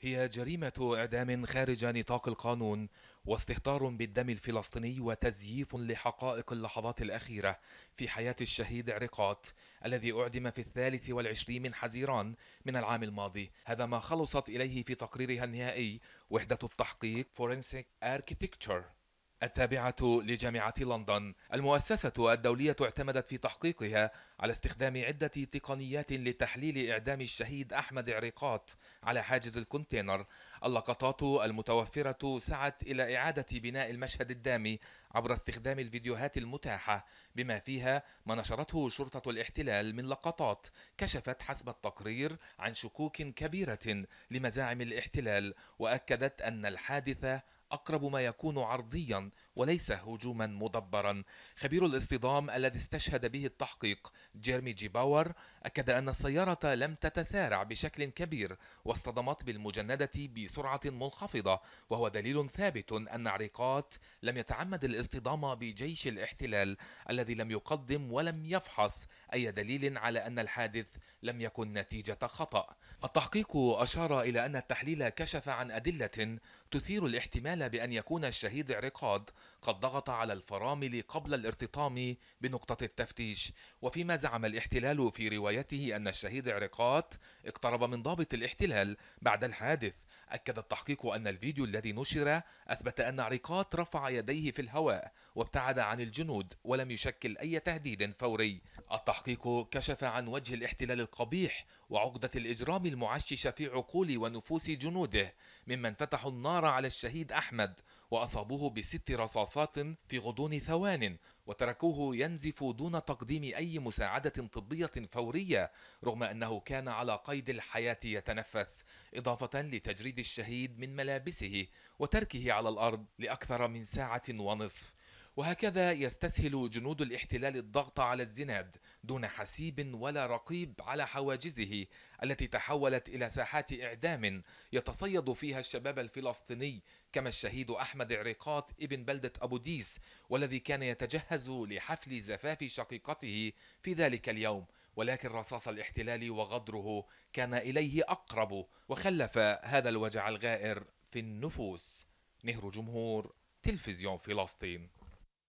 هي جريمة إعدام خارج نطاق القانون واستهتار بالدم الفلسطيني وتزييف لحقائق اللحظات الأخيرة في حياة الشهيد عرقات الذي أعدم في الثالث والعشرين من حزيران من العام الماضي هذا ما خلصت إليه في تقريرها النهائي وحدة التحقيق Forensic Architecture التابعة لجامعة لندن المؤسسة الدولية اعتمدت في تحقيقها على استخدام عدة تقنيات لتحليل إعدام الشهيد أحمد عريقات على حاجز الكونتينر اللقطات المتوفرة سعت إلى إعادة بناء المشهد الدامي عبر استخدام الفيديوهات المتاحة بما فيها ما نشرته شرطة الاحتلال من لقطات كشفت حسب التقرير عن شكوك كبيرة لمزاعم الاحتلال وأكدت أن الحادثة أقرب ما يكون عرضيا وليس هجوما مدبرا خبير الاصطدام الذي استشهد به التحقيق جيرمي جي باور أكد أن السيارة لم تتسارع بشكل كبير واصطدمت بالمجندة بسرعة منخفضة وهو دليل ثابت أن عريقات لم يتعمد الاصطدام بجيش الاحتلال الذي لم يقدم ولم يفحص أي دليل على أن الحادث لم يكن نتيجة خطأ التحقيق أشار إلى أن التحليل كشف عن أدلة تثير الاحتمال بأن يكون الشهيد عرقاد قد ضغط على الفرامل قبل الارتطام بنقطة التفتيش وفيما زعم الاحتلال في روايته أن الشهيد عرقاد اقترب من ضابط الاحتلال بعد الحادث أكد التحقيق أن الفيديو الذي نشر أثبت أن عريقات رفع يديه في الهواء وابتعد عن الجنود ولم يشكل أي تهديد فوري التحقيق كشف عن وجه الاحتلال القبيح وعقدة الإجرام المعششة في عقول ونفوس جنوده ممن فتحوا النار على الشهيد أحمد وأصابوه بست رصاصات في غضون ثوان وتركوه ينزف دون تقديم أي مساعدة طبية فورية رغم أنه كان على قيد الحياة يتنفس إضافة لتجريد الشهيد من ملابسه وتركه على الأرض لأكثر من ساعة ونصف وهكذا يستسهل جنود الاحتلال الضغط على الزناد دون حسيب ولا رقيب على حواجزه التي تحولت الى ساحات اعدام يتصيد فيها الشباب الفلسطيني كما الشهيد احمد عريقات ابن بلده ابو ديس والذي كان يتجهز لحفل زفاف شقيقته في ذلك اليوم ولكن رصاص الاحتلال وغدره كان اليه اقرب وخلف هذا الوجع الغائر في النفوس نهر جمهور تلفزيون فلسطين